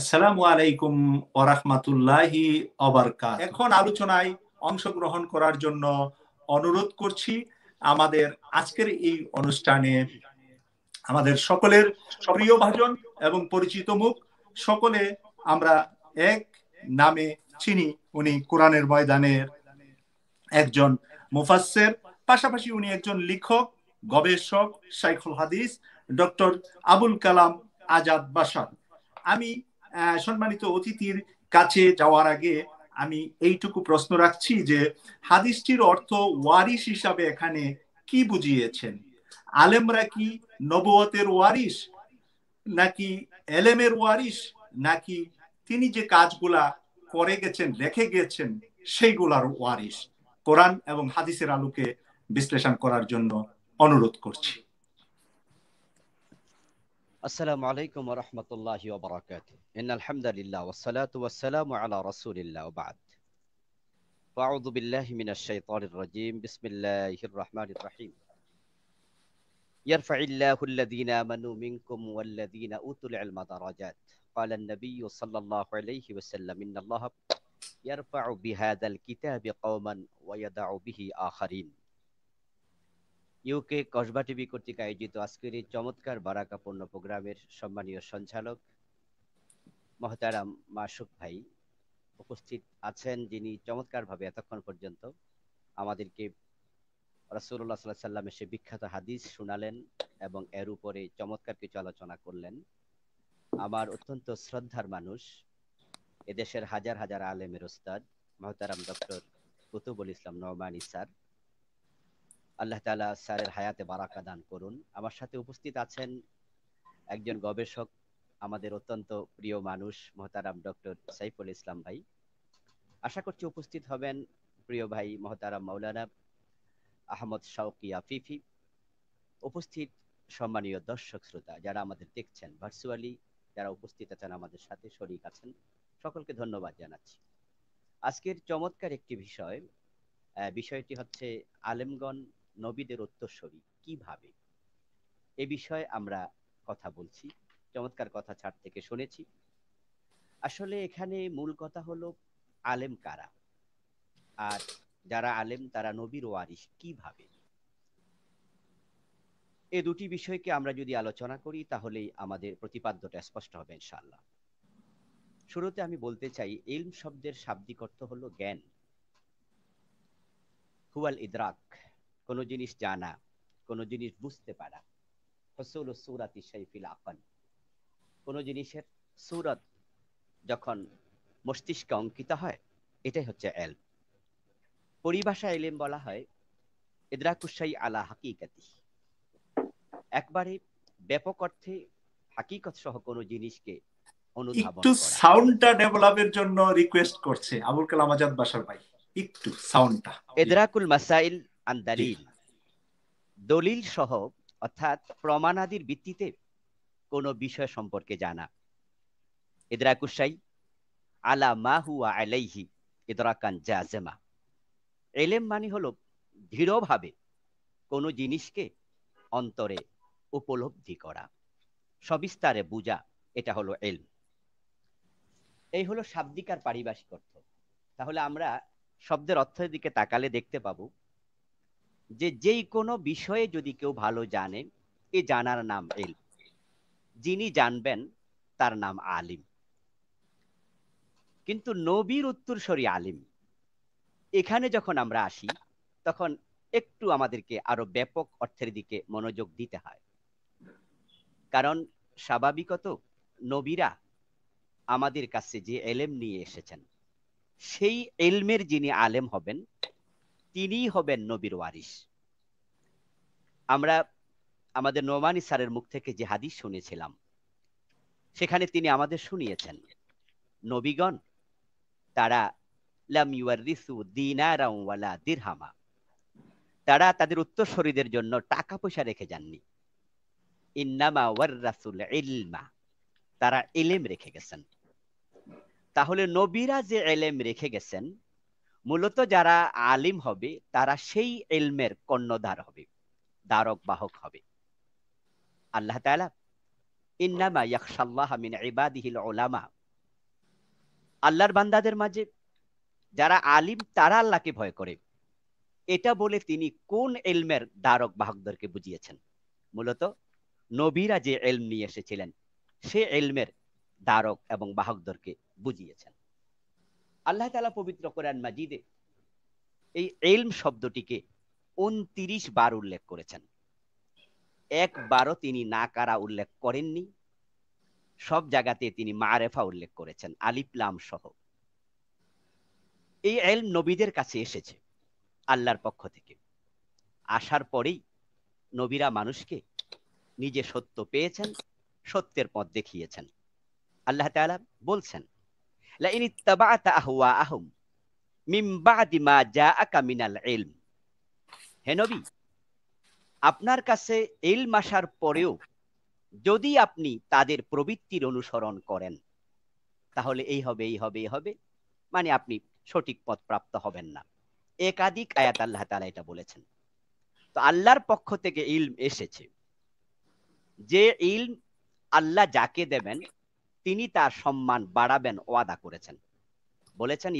আসসালামু আলাইকুম ওরহমাতুল্লাহি অবরকা এখন আলোচনায় অংশগ্রহণ করার জন্য অনুরোধ করছি আমাদের আজকের এই অনুষ্ঠানে আমাদের সকলের প্রিয় ভাজন এবং পরিচিত মুখ সকলে আমরা এক নামে চিনি উনি কোরআনের ময়দানের একজন মুফাসের পাশাপাশি উনি একজন লেখক গবেষক শাইখুল হাদিস ডক্টর আবুল কালাম আজাদ বাসার আমি সম্মানিত অতিথির কাছে যাওয়ার আগে আমি এইটুকু প্রশ্ন রাখছি যে হাদিসটির অর্থ ওয়ারিস হিসাবে এখানে কি বুঝিয়েছেন আলেমরা কি নবতের ওয়ারিস নাকি এলেমের ওয়ারিস নাকি তিনি যে কাজগুলা করে গেছেন রেখে গেছেন সেইগুলার ওয়ারিস কোরআন এবং হাদিসের আলোকে বিশ্লেষণ করার জন্য অনুরোধ করছি السلام عليكم ورحمة الله وبركاته إن الحمد لله والصلاة والسلام على رسول الله وبعد فأعوذ بالله من الشيطان الرجيم بسم الله الرحمن الرحيم يرفع الله الذين آمنوا منكم والذين أوتوا العلم درجات قال النبي صلى الله عليه وسلم إن الله يرفع بهذا الكتاب قوما ويدع به آخرين ইউকে কসবা টিভি কর্তৃক আয়োজিত আজকের এই চমৎকার বারাকাপূর্ণ প্রোগ্রামের সম্মানীয় সঞ্চালক মহতারাম মাসুক ভাই উপস্থিত আছেন যিনি চমৎকারভাবে এতক্ষণ পর্যন্ত আমাদেরকে রাসুল্লাহ সাল্লাহ সাল্লামের সে বিখ্যাত হাদিস শুনালেন এবং এর উপরে চমৎকার কিছু আলোচনা করলেন আমার অত্যন্ত শ্রদ্ধার মানুষ এদেশের হাজার হাজার আলেমের ওস্তাদ মহতারাম ডক্টর কুতুবুল ইসলাম নওমানি স্যার আল্লাহ তালা স্যারের হায়াতে বারাকা দান করুন আমার সাথে উপস্থিত আছেন একজন গবেষক আমাদের অত্যন্ত প্রিয় মানুষ মহতারাম ডক্টর সাইফুল ইসলাম ভাই আশা করছি উপস্থিত হবেন প্রিয় ভাই মহতারাম মৌলানা আহমদ শাউকি আফিফি উপস্থিত সম্মানীয় দর্শক শ্রোতা যারা আমাদের দেখছেন ভার্চুয়ালি যারা উপস্থিত আছেন আমাদের সাথে শরিক আছেন সকলকে ধন্যবাদ জানাচ্ছি আজকের চমৎকার একটি বিষয় বিষয়টি হচ্ছে আলেমগণ নবীদের উত্তরস্বরী কিভাবে এ বিষয়ে আমরা কথা বলছি চমৎকার কথা ছাড় থেকে শুনেছি আসলে এখানে মূল কথা হলো আলেম কারা আর যারা আলেম তারা নবীর ওয়ারিস কিভাবে এ দুটি বিষয়কে আমরা যদি আলোচনা করি তাহলেই আমাদের প্রতিপাদ্যটা স্পষ্ট হবে ইনশাল্লাহ শুরুতে আমি বলতে চাই ইলম শব্দের শাব্দিক অর্থ হলো জ্ঞান হুয়াল ইদ্রাক কোনো জিনিস জানা কোনো জিনিস বুঝতে পারা হসুল সুরাত ইসাইফিল আকান কোনো জিনিসের সুরত যখন মস্তিষ্কে অঙ্কিত হয় এটাই হচ্ছে এল পরিভাষা এলিম বলা হয় ইদ্রাকুসাই আলা হাকিকাতি একবারে ব্যাপক অর্থে হাকিকত সহ কোনো জিনিসকে অনুধাবন একটু সাউন্ডটা ডেভেলপের জন্য রিকোয়েস্ট করছে আবুল কালাম আজাদ বাসার ভাই একটু সাউন্ডটা ইদরাকুল মাসাইল আন দলিল সহ অর্থাৎ প্রমাণাদির ভিত্তিতে কোনো বিষয় সম্পর্কে জানা ইদরাকুসাই আলা মা হুয়া আলাইহি ইদরাকান জাজেমা এলেম মানে হলো দৃঢ়ভাবে কোন জিনিসকে অন্তরে উপলব্ধি করা সবিস্তারে বুঝা এটা হলো এলম এই হলো শাব্দিক আর পারিভাষিক অর্থ তাহলে আমরা শব্দের অর্থের দিকে তাকালে দেখতে পাবো যে যেই কোনো বিষয়ে যদি কেউ ভালো জানে এ জানার নাম এল যিনি জানবেন তার নাম আলিম কিন্তু নবীর উত্তরসরি আলিম এখানে যখন আমরা আসি তখন একটু আমাদেরকে আরো ব্যাপক অর্থের দিকে মনোযোগ দিতে হয় কারণ স্বাভাবিকত নবীরা আমাদের কাছে যে এলেম নিয়ে এসেছেন সেই এলমের যিনি আলেম হবেন তিনিই হবেন নবীর ওয়ারিস আমরা আমাদের নোমানি স্যারের মুখ থেকে যে হাদিস শুনেছিলাম সেখানে তিনি আমাদের শুনিয়েছেন নবীগণ তারা লাম ওয়ালা দিরহামা তারা তাদের উত্তরসূরিদের জন্য টাকা পয়সা রেখে যাননি ইন্নামা ওয়াররাসুল ইলমা তারা এলেম রেখে গেছেন তাহলে নবীরা যে এলেম রেখে গেছেন মূলত যারা আলিম হবে তারা সেই এলমের কর্ণধার হবে দ্বারক বাহক হবে আল্লাহ তালা ইন্নামা ইয়াকশাল্লাহ মিন ইবাদিহিল ওলামা আল্লাহর বান্দাদের মাঝে যারা আলিম তারা আল্লাহকে ভয় করে এটা বলে তিনি কোন এলমের দ্বারক বাহকদেরকে বুঝিয়েছেন মূলত নবীরা যে এলম নিয়ে এসেছিলেন সে এলমের দ্বারক এবং বাহকদেরকে বুঝিয়েছেন আল্লাহ তালা পবিত্র কোরআন মাজিদে এই এলম শব্দটিকে উনতিরিশ বার উল্লেখ করেছেন একবারও তিনি না কারা উল্লেখ করেননি সব জায়গাতে তিনি মারেফা উল্লেখ করেছেন আলিপ্লাম সহ এই এলম নবীদের কাছে এসেছে আল্লাহর পক্ষ থেকে আসার পরেই নবীরা মানুষকে নিজে সত্য পেয়েছেন সত্যের পথ দেখিয়েছেন আল্লাহ তালা বলছেন la in ittaba'ta ahwa'ahum মিম বাদি মা জাআকা মিনাল ইলম হে নবী আপনার কাছে ইলম আসার পরেও যদি আপনি তাদের প্রবৃত্তির অনুসরণ করেন তাহলে এই হবে এই হবে এই হবে মানে আপনি সঠিক পথ প্রাপ্ত হবেন না একাধিক আয়াত আল্লাহ তালা এটা বলেছেন তো আল্লাহর পক্ষ থেকে ইলম এসেছে যে ইলম আল্লাহ যাকে দেবেন তিনি তার সম্মান বাড়াবেন ওয়াদা করেছেন বলেছেন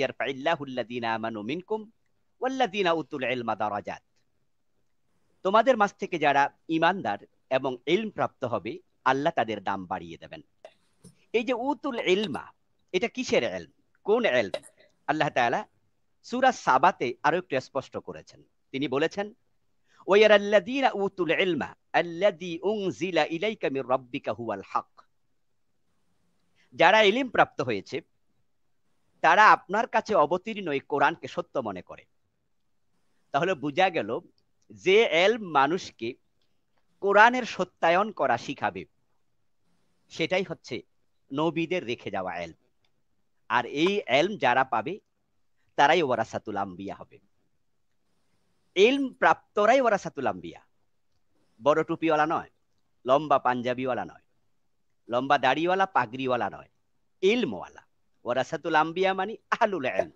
তোমাদের মাঝ থেকে যারা ইমানদার এবং ইলম প্রাপ্ত হবে আল্লাহ তাদের দাম বাড়িয়ে দেবেন এই যে উতুল ইলমা এটা কিসের এলম কোন এলম আল্লাহ তালা সুরা সাবাতে আরো একটু স্পষ্ট করেছেন তিনি বলেছেন ওয়ারাল্লাদিনা উতুল ইলমা আল্লাদি জিলা ইলাইকা মির রব্বিকা হুয়াল হক যারা ইলিম প্রাপ্ত হয়েছে তারা আপনার কাছে অবতীর্ণ এই কোরআনকে সত্য মনে করে তাহলে বোঝা গেল যে এল মানুষকে কোরআনের সত্যায়ন করা শিখাবে সেটাই হচ্ছে নবীদের রেখে যাওয়া এল আর এই এলম যারা পাবে তারাই ওয়ারাসাতুল আম্বিয়া হবে এলম প্রাপ্তরাই ওয়ারাসাতুল আম্বিয়া বড় টুপিওয়ালা নয় লম্বা পাঞ্জাবিওয়ালা নয় লম্বা দাড়িওয়ালা পাগড়িওয়ালা নয় এলমওয়ালা ও রাসাতুল আম্বিয়া মানি আহলুল এলম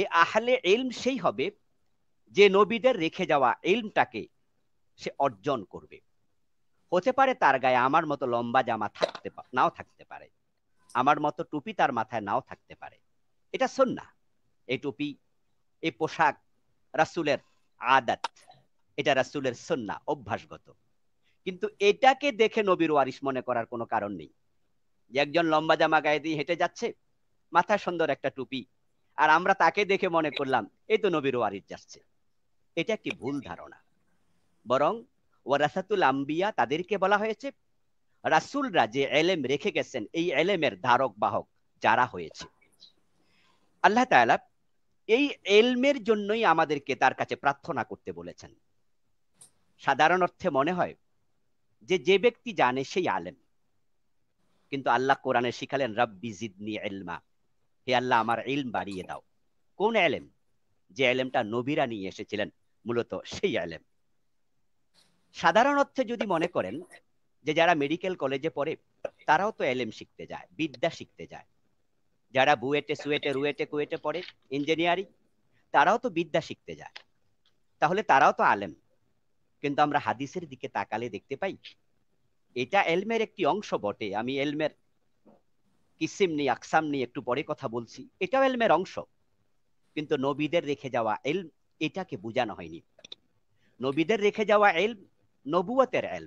এ আহলে এলম সেই হবে যে নবীদের রেখে যাওয়া এলমটাকে সে অর্জন করবে হতে পারে তার গায়ে আমার মতো লম্বা জামা থাকতে নাও থাকতে পারে আমার মতো টুপি তার মাথায় নাও থাকতে পারে এটা শোন না এই টুপি এই পোশাক রাসুলের আদাত এটা রাসুলের সন্না অভ্যাসগত কিন্তু এটাকে দেখে নবীর ওয়ারিস মনে করার কোনো কারণ নেই যে একজন লম্বা জামা গায়ে দিয়ে হেঁটে যাচ্ছে মাথা সুন্দর একটা টুপি আর আমরা তাকে দেখে মনে করলাম এই তো নবীর ওয়ারিস যাচ্ছে এটা একটি ভুল ধারণা বরং ওয়ারাসাতুল আম্বিয়া তাদেরকে বলা হয়েছে রাসুলরা যে এলেম রেখে গেছেন এই এলেমের ধারক বাহক যারা হয়েছে আল্লাহ তাআলা এই এলমের জন্যই আমাদেরকে তার কাছে প্রার্থনা করতে বলেছেন সাধারণ অর্থে মনে হয় যে যে ব্যক্তি জানে সেই আলেম কিন্তু আল্লাহ কোরআনে শিখালেন রব্বি জিদনি এলমা হে আল্লাহ আমার এলম বাড়িয়ে দাও কোন এলেম যে এলেমটা নবীরা নিয়ে এসেছিলেন মূলত সেই এলেম সাধারণ অর্থে যদি মনে করেন যে যারা মেডিকেল কলেজে পড়ে তারাও তো এলেম শিখতে যায় বিদ্যা শিখতে যায় যারা বুয়েটে সুয়েটে রুয়েটে কুয়েটে পড়ে ইঞ্জিনিয়ারিং তারাও তো বিদ্যা শিখতে যায় তাহলে তারাও তো আলেম কিন্তু আমরা হাদিসের দিকে তাকালে দেখতে পাই এটা এলমের একটি অংশ বটে আমি এলমের কিসিম নিয়ে আকসাম নিয়ে একটু পরে কথা বলছি এটাও এলমের অংশ কিন্তু নবীদের রেখে যাওয়া এল এটাকে বোঝানো হয়নি নবীদের রেখে যাওয়া এল নবুয়তের এল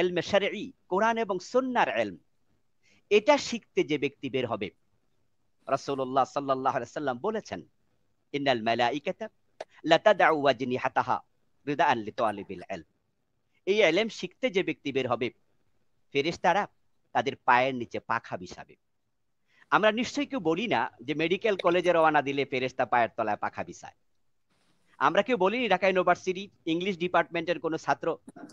এলমে ই কোরআন এবং সন্ন্যার এল এটা শিখতে যে ব্যক্তি বের হবে রাসূলুল্লাহ সাল্লাল্লাহু আলাইহি সাল্লাম বলেছেন ইন্নাল মালাইকাতা লাতাদাউ ওয়াজনিহাতাহা রিদাআন লিতালিবিল ইলম এই এলম শিখতে যে ব্যক্তি বের হবে ফেরেস্তারা তাদের পায়ের নিচে পাখা বিছাবে আমরা নিশ্চয়ই কেউ বলি না যে মেডিকেল কলেজে রওনা দিলে ফেরেস্তা পায়ের তলায় পাখা বিছায় আমরা কেউ বলিনি ঢাকা ইউনিভার্সিটি ইংলিশ ডিপার্টমেন্টের কোনো ছাত্র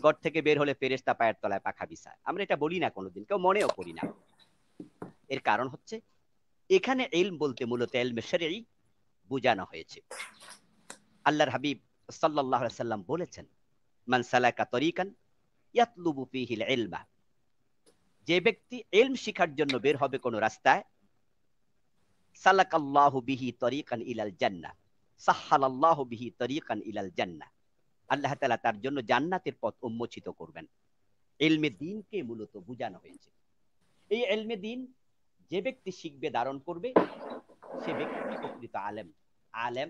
ঘর থেকে বের হলে ফেরেস্তা পায়ের তলায় পাখা বিছায় আমরা এটা বলি না কোনোদিন কেউ মনেও করি না এর কারণ হচ্ছে এখানে এলম বলতে মূলত এলমে শরীরই বোঝানো হয়েছে আল্লাহর হাবিব সাল্লাহ সাল্লাম বলেছেন মান সালাকা তরিকান ইয়াতলুবু ফিহিল এলমা যে ব্যক্তি এলম শিখার জন্য বের হবে কোনো রাস্তায় সালাকাল্লাহু বিহি তরিকান ইলাল জান্না সাহালাল্লাহু বিহি তরিকান ইলাল জান্না আল্লাহ তার জন্য জান্নাতের পথ উন্মোচিত করবেন মূলত বোঝানো হয়েছে এই যে ব্যক্তি শিখবে ধারণ করবে সে ব্যক্তি প্রকৃত আলেম আলেম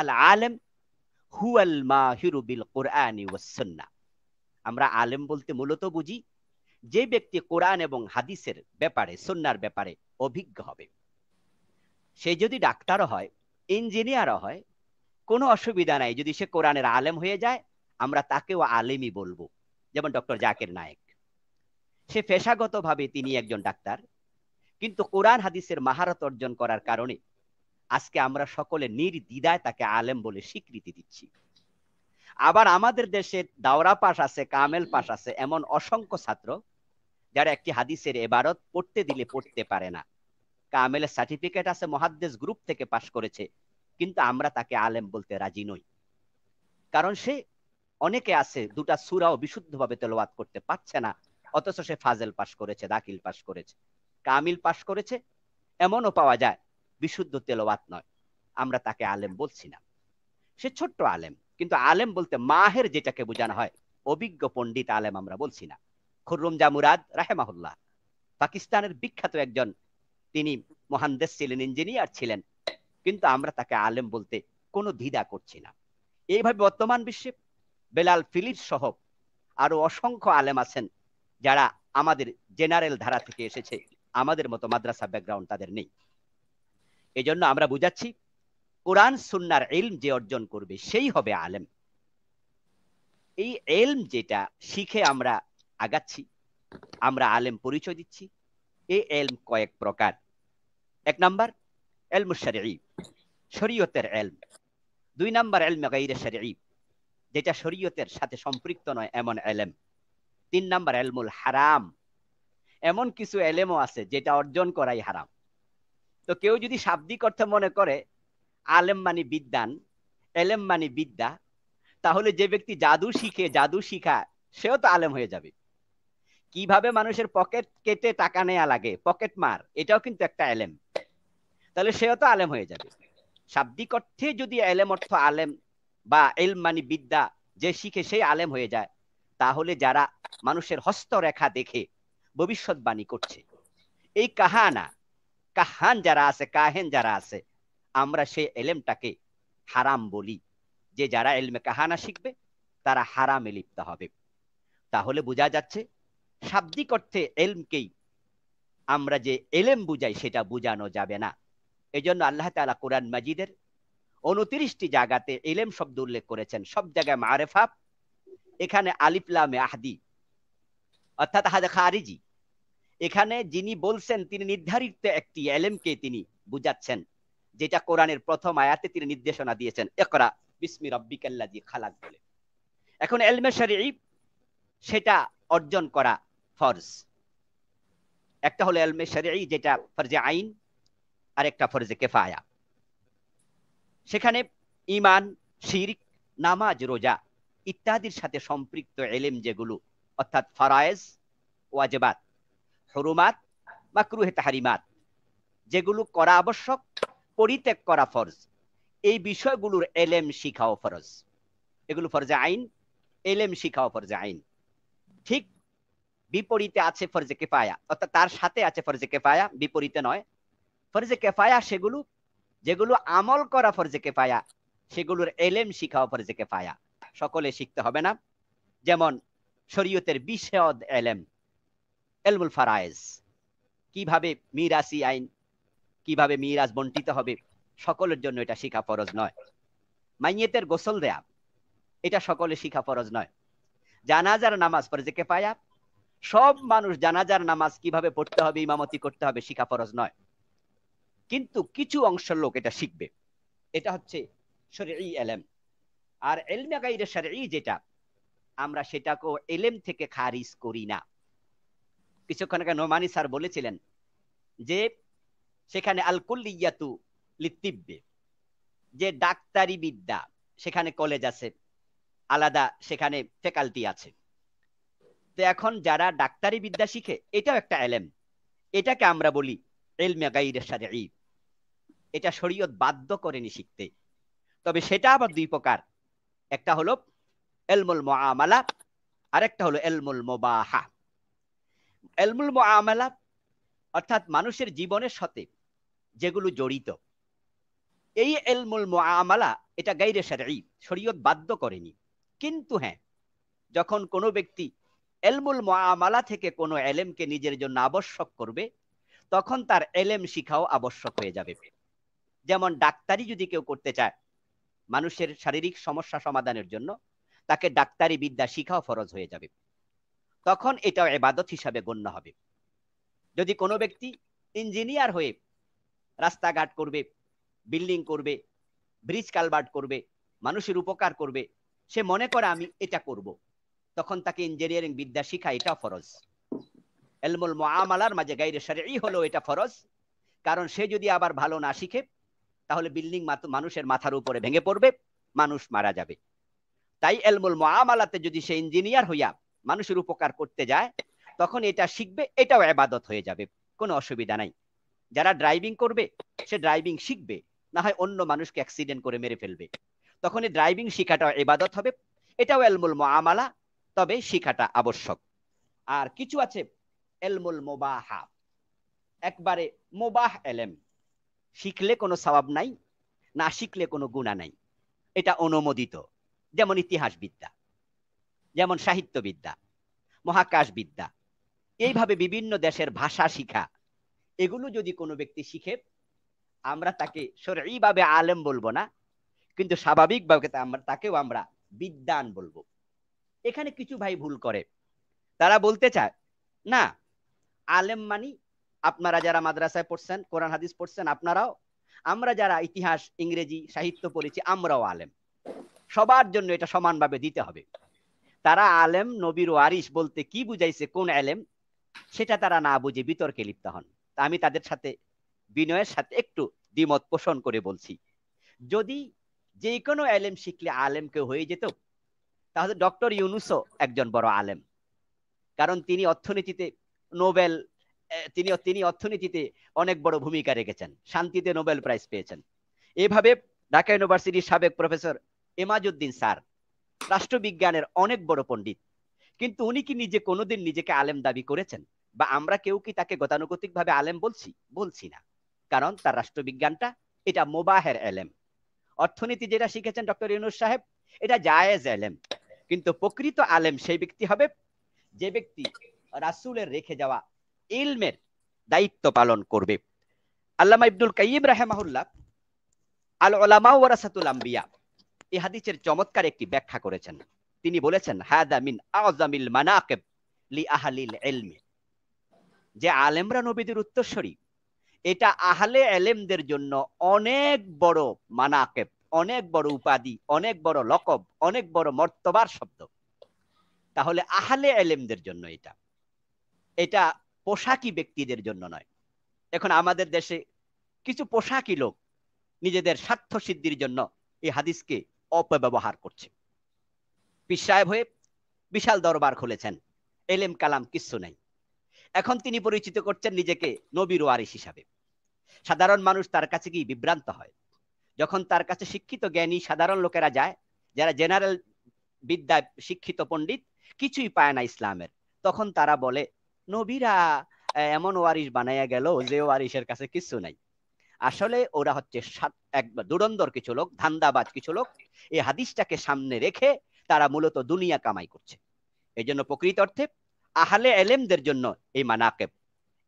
আল আলেম হুয়াল মাহিরু বিল কোরআনি ওয়াস সুন্নাহ আমরা আলেম বলতে মূলত বুঝি যে ব্যক্তি কোরআন এবং হাদিসের ব্যাপারে সন্ন্যার ব্যাপারে অভিজ্ঞ হবে সে যদি ডাক্তারও হয় ইঞ্জিনিয়ারও হয় কোনো অসুবিধা নাই যদি সে কোরআনের আলেম হয়ে যায় আমরা তাকেও আলেমই বলবো যেমন ডক্টর জাকের নায়েক সে পেশাগতভাবে তিনি একজন ডাক্তার কিন্তু কোরআন হাদিসের মাহারত অর্জন করার কারণে আজকে আমরা সকলে নির্দিদায় তাকে আলেম বলে স্বীকৃতি দিচ্ছি আবার আমাদের দেশে দাওরা পাশ আছে কামেল পাশ আছে এমন অসংখ্য ছাত্র যারা একটি হাদিসের এবারত পড়তে দিলে পড়তে পারে না কামেলের সার্টিফিকেট আছে মহাদ্দেশ গ্রুপ থেকে পাশ করেছে কিন্তু আমরা তাকে আলেম বলতে রাজি নই কারণ সে অনেকে আছে দুটা সুরাও বিশুদ্ধভাবে তেলোয়াত করতে পারছে না অথচ সে ফাজেল পাশ করেছে দাখিল পাশ করেছে কামিল পাশ করেছে এমনও পাওয়া যায় বিশুদ্ধ তেলোয়াত নয় আমরা তাকে আলেম বলছি না সে ছোট্ট আলেম কিন্তু আলেম বলতে মাহের যেটাকে বোঝানো হয় অভিজ্ঞ পণ্ডিত আলেম আমরা বলছি না খুররুম জামুরাদ রাহেমাহুল্লাহ পাকিস্তানের বিখ্যাত একজন তিনি মহানদেশ ছিলেন ইঞ্জিনিয়ার ছিলেন কিন্তু আমরা তাকে আলেম বলতে কোনো দ্বিধা করছি না এইভাবে বর্তমান বিশ্বে বেলাল ফিলিপ সহ আরো অসংখ্য আলেম আছেন যারা আমাদের জেনারেল ধারা থেকে এসেছে আমাদের মতো মাদ্রাসা ব্যাকগ্রাউন্ড তাদের নেই এজন্য আমরা বুঝাচ্ছি কোরআন সুন্নার এলম যে অর্জন করবে সেই হবে আলেম এই এলম যেটা শিখে আমরা আগাচ্ছি আমরা আলেম পরিচয় দিচ্ছি এই এলম কয়েক প্রকার এক নাম্বার এলম শরি শরীয়তের এলম দুই নাম্বার এলম গাইরে শরি যেটা শরীয়তের সাথে সম্পৃক্ত নয় এমন এলেম তিন নাম্বার এলমুল হারাম এমন কিছু এলেমও আছে যেটা অর্জন করাই হারাম তো কেউ যদি শাব্দিক অর্থে মনে করে আলেম মানে বিদ্যান এলেম মানে বিদ্যা তাহলে যে ব্যক্তি জাদু শিখে জাদু শিখা সেও তো আলেম হয়ে যাবে কিভাবে মানুষের পকেট কেটে টাকা নেয়া লাগে পকেট মার এটাও কিন্তু একটা এলেম তাহলে সেও তো আলেম হয়ে যাবে শাব্দিক অর্থে যদি এলেম অর্থ আলেম বা এলম মানে বিদ্যা যে শিখে সেই আলেম হয়ে যায় তাহলে যারা মানুষের হস্তরেখা দেখে ভবিষ্যৎবাণী করছে এই কাহানা কাহান যারা আছে কাহেন যারা আছে আমরা সেই এলেমটাকে হারাম বলি যে যারা এলমে কাহানা শিখবে তারা হারামে লিপ্ত হবে তাহলে বোঝা যাচ্ছে শাব্দিক অর্থে এলমকেই আমরা যে এলেম বুঝাই সেটা বোঝানো যাবে না এই জন্য আল্লাহ তালা কোরআন মাজিদের উনত্রিশটি জায়গাতে এলেম শব্দ উল্লেখ করেছেন সব জায়গায় মারেফা এখানে আলিফলামে আহদি অর্থাৎ হাদা খারিজি এখানে যিনি বলছেন তিনি নির্ধারিত একটি এলেমকে তিনি বুঝাচ্ছেন যেটা কোরআনের প্রথম আয়াতে তিনি নির্দেশনা দিয়েছেন একরা বিসমি রব্বিকাল্লাজি খালাক বলে এখন এলমে শরীফ সেটা অর্জন করা ফরজ একটা হলো এলমে শরীফ যেটা ফরজে আইন আর একটা ফরজে কেফায়া সেখানে ইমান শিরিক নামাজ রোজা ইত্যাদির সাথে সম্পৃক্ত এলেম যেগুলো অর্থাৎ ফারায়েজ ওয়াজেবাত হরুমাত বা ক্রুহে তাহারিমাত যেগুলো করা আবশ্যক পরিত্যাগ করা ফরজ এই বিষয়গুলোর এলেম শিখাও ফরজ এগুলো ফরজে আইন এলেম শিখাও ফরজে আইন ঠিক বিপরীতে আছে ফরজে কেফায়া অর্থাৎ তার সাথে আছে ফরজে কেফায়া বিপরীতে নয় ফরজে কেফায়া সেগুলো যেগুলো আমল করা ফরজে কেফায়া সেগুলোর এলেম শিখাও ফরজে কেফায়া সকলে শিখতে হবে না যেমন শরীয়তের বিশদ এলেম এলমুল ফারায়েজ কিভাবে মিরাসি আইন কিভাবে মিরাজ বন্টিত হবে সকলের জন্য এটা শিখা ফরজ নয় মাইয়েতের গোসল দেয়া এটা সকলে শিখা ফরজ নয় জানাজার নামাজ পরে যে কেপায়া সব মানুষ জানাজার নামাজ কিভাবে পড়তে হবে ইমামতি করতে হবে শিখা ফরজ নয় কিন্তু কিছু অংশের লোক এটা শিখবে এটা হচ্ছে এলেম আর যেটা আমরা সেটাকে এলেম থেকে খারিজ করি না কিছুক্ষণ আগে নোমানি স্যার বলেছিলেন যে সেখানে আলকুল্লিয়াতু লিতিব্বে যে ডাক্তারি বিদ্যা সেখানে কলেজ আছে আলাদা সেখানে ফ্যাকাল্টি আছে তো এখন যারা ডাক্তারি বিদ্যা শিখে এটাও একটা এলেম এটাকে আমরা বলি এটা শরীয়ত বাধ্য করেনি শিখতে তবে সেটা আবার দুই প্রকার একটা হলো এলমুল আর একটা হলো এলমুল মোবাহা এলমুল মামালা অর্থাৎ মানুষের জীবনের সাথে যেগুলো জড়িত এই এলমুল আমালা এটা গাইরে সারি শরীয়ত বাধ্য করেনি কিন্তু হ্যাঁ যখন কোনো ব্যক্তি এলমুল মামালা থেকে কোনো এলেমকে নিজের জন্য আবশ্যক করবে তখন তার এলেম শিখাও আবশ্যক হয়ে যাবে যেমন ডাক্তারি যদি কেউ করতে চায় মানুষের শারীরিক সমস্যা সমাধানের জন্য তাকে ডাক্তারি বিদ্যা শিখাও ফরজ হয়ে যাবে তখন এটাও এবাদত হিসাবে গণ্য হবে যদি কোনো ব্যক্তি ইঞ্জিনিয়ার হয়ে রাস্তাঘাট করবে বিল্ডিং করবে ব্রিজ কালভার্ট করবে মানুষের উপকার করবে সে মনে করে আমি এটা করব। তখন তাকে ইঞ্জিনিয়ারিং বিদ্যা শিখা এটা ফরজ এলমুল মামালার মাঝে গাইরে সারি হলো এটা ফরজ কারণ সে যদি আবার ভালো না শিখে তাহলে বিল্ডিং মানুষের মাথার উপরে ভেঙে পড়বে মানুষ মারা যাবে তাই এলমুল মামালাতে যদি সে ইঞ্জিনিয়ার হইয়া মানুষের উপকার করতে যায় তখন এটা শিখবে এটাও আবাদত হয়ে যাবে কোনো অসুবিধা নাই যারা ড্রাইভিং করবে সে ড্রাইভিং শিখবে না হয় অন্য মানুষকে অ্যাক্সিডেন্ট করে মেরে ফেলবে তখন এই ড্রাইভিং শিখাটা এবাদত হবে এটাও এলমুল আমালা তবে শিখাটা আবশ্যক আর কিছু আছে এলমুল মোবাহা একবারে মোবাহ এলেম শিখলে কোনো স্বভাব নাই না শিখলে কোনো গুণা নাই এটা অনুমোদিত যেমন ইতিহাসবিদ্যা যেমন সাহিত্যবিদ্যা মহাকাশবিদ্যা এইভাবে বিভিন্ন দেশের ভাষা শিখা এগুলো যদি কোনো ব্যক্তি শিখে আমরা তাকে সরিভাবে আলেম বলবো না কিন্তু স্বাভাবিকভাবে আমরা তাকেও আমরা বিদ্যান বলবো এখানে কিছু ভাই ভুল করে তারা বলতে চায় না আলেম মানি আপনারা যারা মাদ্রাসায় পড়ছেন কোরআন হাদিস পড়ছেন আপনারাও আমরা যারা ইতিহাস ইংরেজি সাহিত্য পড়েছি আমরাও আলেম সবার জন্য এটা সমানভাবে দিতে হবে তারা আলেম নবীর ওয়ারিস বলতে কি বুঝাইছে কোন আলেম সেটা তারা না বুঝে বিতর্কে লিপ্ত হন আমি তাদের সাথে বিনয়ের সাথে একটু দ্বিমত পোষণ করে বলছি যদি যে কোনো আলেম শিখলে আলেমকে হয়ে যেত তাহলে ডক্টর ইউনুসও একজন বড় আলেম কারণ তিনি অর্থনীতিতে নোবেল তিনি তিনি অর্থনীতিতে অনেক বড় ভূমিকা রেখেছেন শান্তিতে নোবেল প্রাইজ পেয়েছেন এভাবে ঢাকা ইউনিভার্সিটির সাবেক প্রফেসর এমাজউদ্দিন স্যার রাষ্ট্রবিজ্ঞানের অনেক বড় পণ্ডিত কিন্তু উনি কি নিজে কোনোদিন নিজেকে আলেম দাবি করেছেন বা আমরা কেউ কি তাকে গতানুগতিক ভাবে আলেম বলছি বলছি না কারণ তার রাষ্ট্রবিজ্ঞানটা এটা মোবাহের এলেম অর্থনীতি যেটা শিখেছেন ডক্টর ইউনুস সাহেব এটা জায়েজ এলেম কিন্তু প্রকৃত আলেম সেই ব্যক্তি হবে যে ব্যক্তি রাসুলের রেখে যাওয়া ইলমের দায়িত্ব পালন করবে আল্লামা ইবনুল কাইম রাহেমাহুল্লাহ আল ওলামা ওয়ারাসাতুল আম্বিয়া এই হাদিসের চমৎকার একটি ব্যাখ্যা করেছেন তিনি বলেছেন হাদা মিন আজামিল মানাকিব লি আহালিল ইলমি যে আলেমরা নবীদের উত্তরস্বরী এটা আহলে এলেমদের জন্য অনেক বড় মানাকেব অনেক বড় উপাধি অনেক বড় লকব অনেক বড় মর্তবার শব্দ তাহলে আহলে এলেমদের জন্য এটা এটা পোশাকি ব্যক্তিদের জন্য নয় এখন আমাদের দেশে কিছু পোশাকি লোক নিজেদের স্বার্থ সিদ্ধির জন্য এই হাদিসকে অপব্যবহার করছে পীর সাহেব হয়ে বিশাল দরবার খুলেছেন এলেম কালাম কিচ্ছু নাই এখন তিনি পরিচিত করছেন নিজেকে নবীর ওয়ারিস হিসাবে সাধারণ মানুষ তার কাছে কি বিভ্রান্ত হয় যখন তার কাছে শিক্ষিত জ্ঞানী সাধারণ লোকেরা যায় যারা জেনারেল বিদ্যা শিক্ষিত পণ্ডিত কিছুই পায় না ইসলামের তখন তারা বলে নবীরা এমন ওয়ারিস বানাইয়া গেল যে ওয়ারিসের কাছে কিছু নাই আসলে ওরা হচ্ছে দুরন্দর কিছু লোক ধান্দাবাজ কিছু লোক এই হাদিসটাকে সামনে রেখে তারা মূলত দুনিয়া কামাই করছে এই জন্য প্রকৃত অর্থে আহলে এলেমদের জন্য এই মানাকেব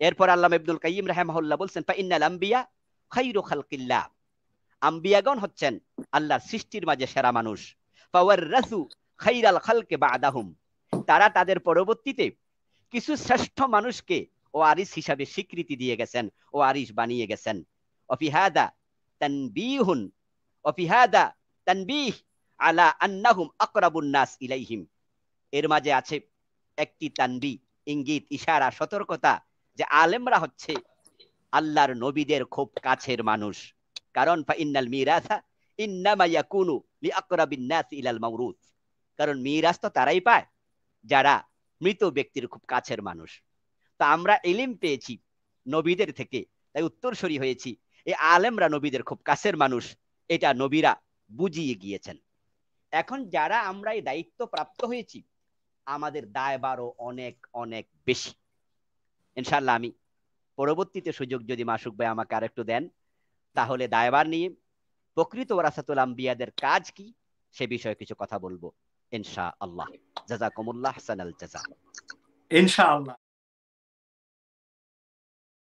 এরপর আল্লাহ ইবনুল কাইম রাহেমহল্লা বলছেন পা ইন্নাল আম্বিয়া খাইরু খালকিল্লা আম্বিয়াগণ হচ্ছেন আল্লাহর সৃষ্টির মাঝে সেরা মানুষ পাওয়ার রাসু খাইরাল খালকে বা আদাহুম তারা তাদের পরবর্তীতে কিছু শ্রেষ্ঠ মানুষকে ও আরিস হিসাবে স্বীকৃতি দিয়ে গেছেন ও আরিস বানিয়ে গেছেন অফিহাদা তানবিহুন অফিহাদা বিহ আলা আন্নাহুম আকরাবুন নাস ইলাইহিম এর মাঝে আছে একটি তানবি ইঙ্গিত ইশারা সতর্কতা যে আলেমরা হচ্ছে আল্লাহর নবীদের খুব কাছের মানুষ কারণ ইন্নাল মিরাসা ইন্নামা ইয়াকুনু লি আকরাবিন নাস ইলাল মাউরুত কারণ মিরাস তো তারাই পায় যারা মৃত ব্যক্তির খুব কাছের মানুষ তা আমরা ইলিম পেয়েছি নবীদের থেকে তাই উত্তরসরি হয়েছি এই আলেমরা নবীদের খুব কাছের মানুষ এটা নবীরা বুঝিয়ে গিয়েছেন এখন যারা আমরা এই দায়িত্ব প্রাপ্ত হয়েছি আমাদের দায়বারও অনেক অনেক বেশি ইনশাল্লাহ আমি পরবর্তীতে সুযোগ যদি মাসুক ভাই আমাকে আরেকটু দেন তাহলে দায়বার নিয়ে প্রকৃত ওরাসাতুল আম্বিয়াদের কাজ কি সে বিষয়ে কিছু কথা বলবো ইনশা আল্লাহ কমুল্লাহ হাসান আল জাজা ইনশা আল্লাহ